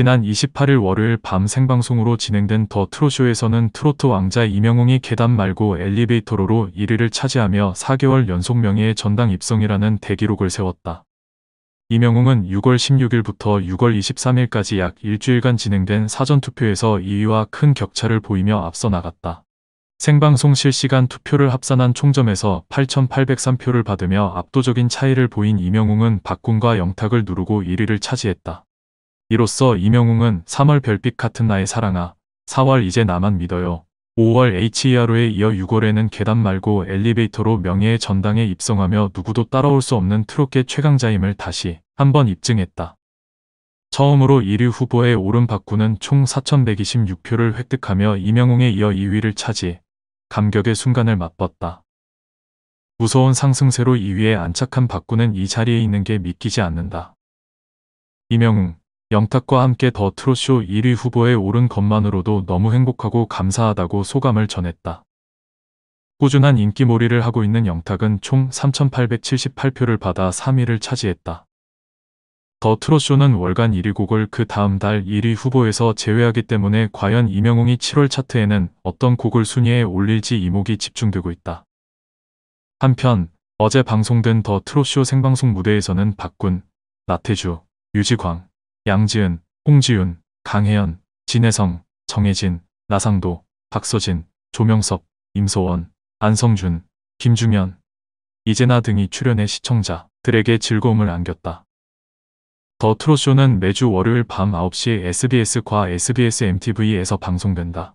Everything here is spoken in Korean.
지난 28일 월요일 밤 생방송으로 진행된 더 트롯쇼에서는 트로트 왕자 이명웅이 계단 말고 엘리베이터로로 1위를 차지하며 4개월 연속 명예의 전당 입성이라는 대기록을 세웠다. 이명웅은 6월 16일부터 6월 23일까지 약 일주일간 진행된 사전투표에서 2위와 큰 격차를 보이며 앞서 나갔다. 생방송 실시간 투표를 합산한 총점에서 8,803표를 받으며 압도적인 차이를 보인 이명웅은 박군과 영탁을 누르고 1위를 차지했다. 이로써 이명웅은 3월 별빛 같은 나의 사랑아 4월 이제 나만 믿어요. 5월 HERO에 이어 6월에는 계단 말고 엘리베이터로 명예의 전당에 입성하며 누구도 따라올 수 없는 트롯계 최강자임을 다시 한 번 입증했다. 처음으로 1위 후보의 오른 박구는 총 4,126표를 획득하며 이명웅에 이어 2위를 차지, 감격의 순간을 맛봤다. 무서운 상승세로 2위에 안착한 박구는 이 자리에 있는 게 믿기지 않는다. 이명웅, 영탁과 함께 더 트롯쇼 1위 후보에 오른 것만으로도 너무 행복하고 감사하다고 소감을 전했다. 꾸준한 인기몰이를 하고 있는 영탁은 총 3,878표를 받아 3위를 차지했다. 더 트롯쇼는 월간 1위 곡을 그 다음 달 1위 후보에서 제외하기 때문에 과연 이명웅이 7월 차트에는 어떤 곡을 순위에 올릴지 이목이 집중되고 있다. 한편 어제 방송된 더 트롯쇼 생방송 무대에서는 박군, 나태주, 유지광, 양지은, 홍지윤, 강혜연, 진혜성, 정혜진, 나상도, 박서진, 조명섭, 임소원, 안성준, 김중현, 이재나 등이 출연해 시청자들에게 즐거움을 안겼다. 더 트롯쇼는 매주 월요일 밤 9시 SBS과 SBS MTV에서 방송된다.